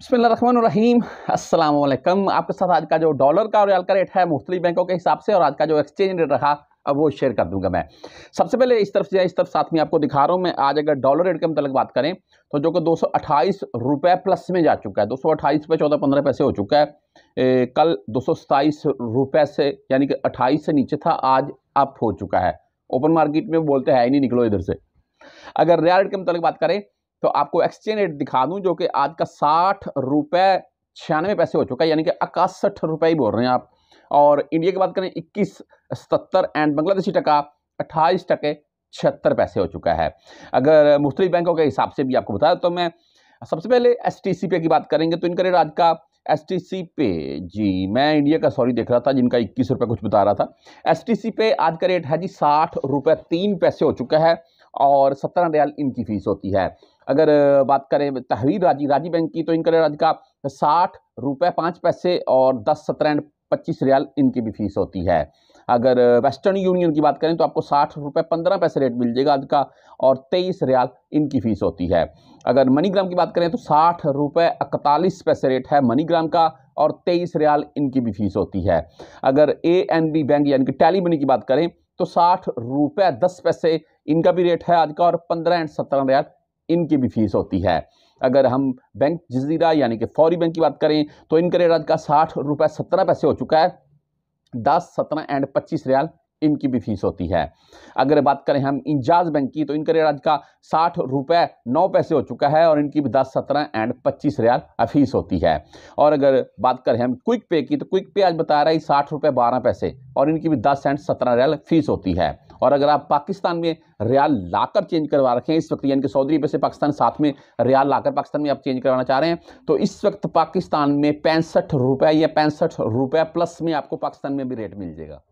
बसमीम अल्लाम आपके साथ आज का जो डॉलर का रियाल का रेट है मुख्तलि बैंकों के हिसाब से और आज का जो एक्सचेंज रेट रहा अब वो शेयर कर दूंगा मैं सबसे पहले इस तरफ से इस तरफ साथ में आपको दिखा रहा हूँ मैं आज अगर डॉलर रेट के मतलब बात करें तो जो कि दो सौ प्लस में जा चुका है दो सौ रुपये चौदह पंद्रह पैसे हो चुका है ए, कल दो रुपए से यानी कि अट्ठाईस से नीचे था आज अप हो चुका है ओपन मार्केट में बोलते हैं ही नहीं निकलो इधर से अगर रियाल रेट के मतलब बात करें तो आपको एक्सचेंज रेट दिखा दूं जो कि आज का साठ रुपये छियानवे पैसे हो चुका है यानी कि इकसठ रुपये ही बोल रहे हैं आप और इंडिया की बात करें इक्कीस सतर एंड बांग्लादेशी टका अट्ठाईस टके छिहत्तर पैसे हो चुका है अगर मुख्तलि बैंकों के हिसाब से भी आपको बता तो मैं सबसे पहले एस टी सी पे की बात करेंगे तो इनका रेट आज का एस टी सी पे जी मैं इंडिया का सॉरी देख रहा था जिनका इक्कीस रुपये कुछ बता रहा था एस टी सी पे आज का रेट है जी साठ रुपये तीन पैसे हो चुका है और सत्रह रियाल इनकी फ़ीस होती है अगर बात करें तहरीर राजी राजी बैंक की तो इनका आज का साठ रुपये पाँच पैसे और दस सत्रह एंड पच्चीस रियाल इनकी भी फीस होती है अगर वेस्टर्न यूनियन की बात करें तो आपको साठ रुपये पंद्रह पैसे रेट मिल जाएगा आज का और तेईस रियाल इनकी फ़ीस होती है अगर मनीग्राम की बात करें तो साठ रुपये इकतालीस पैसे रेट है मनीग्राम का और तेईस रियाल इनकी भी फीस होती है अगर ए एन बी बैंक यानी कि टैली मनी की बात करें तो साठ रुपये दस पैसे इनका भी रेट है आज का और पंद्रह एंड सत्रह रियाल इनकी भी फ़ीस होती है अगर हम बैंक जजीरा यानी कि फौरी बैंक की बात करें तो इनका रेट आज का साठ रुपये सत्रह पैसे हो चुका है दस सत्रह एंड पच्चीस रियाल इनकी भी फीस होती है अगर बात करें हम इंजाज बैंक की तो इनका रेट आज का साठ रुपये नौ पैसे हो चुका है और इनकी भी दस सत्रह एंड पच्चीस रियाल फीस होती है और अगर बात करें हम क्विक पे की तो क्विक पे आज बता रहा है साठ रुपये बारह पैसे और इनकी भी दस एंड सत्रह रियाल फीस होती है और अगर आप पाकिस्तान में रियाल लाकर चेंज करवा रखे हैं इस वक्त यानी कि सऊदी अरब से पाकिस्तान साथ में रियाल लाकर पाकिस्तान में आप चेंज करवाना चाह रहे हैं तो इस वक्त पाकिस्तान में पैंसठ रुपये या पैंसठ रुपये प्लस में आपको पाकिस्तान में भी रेट मिल जाएगा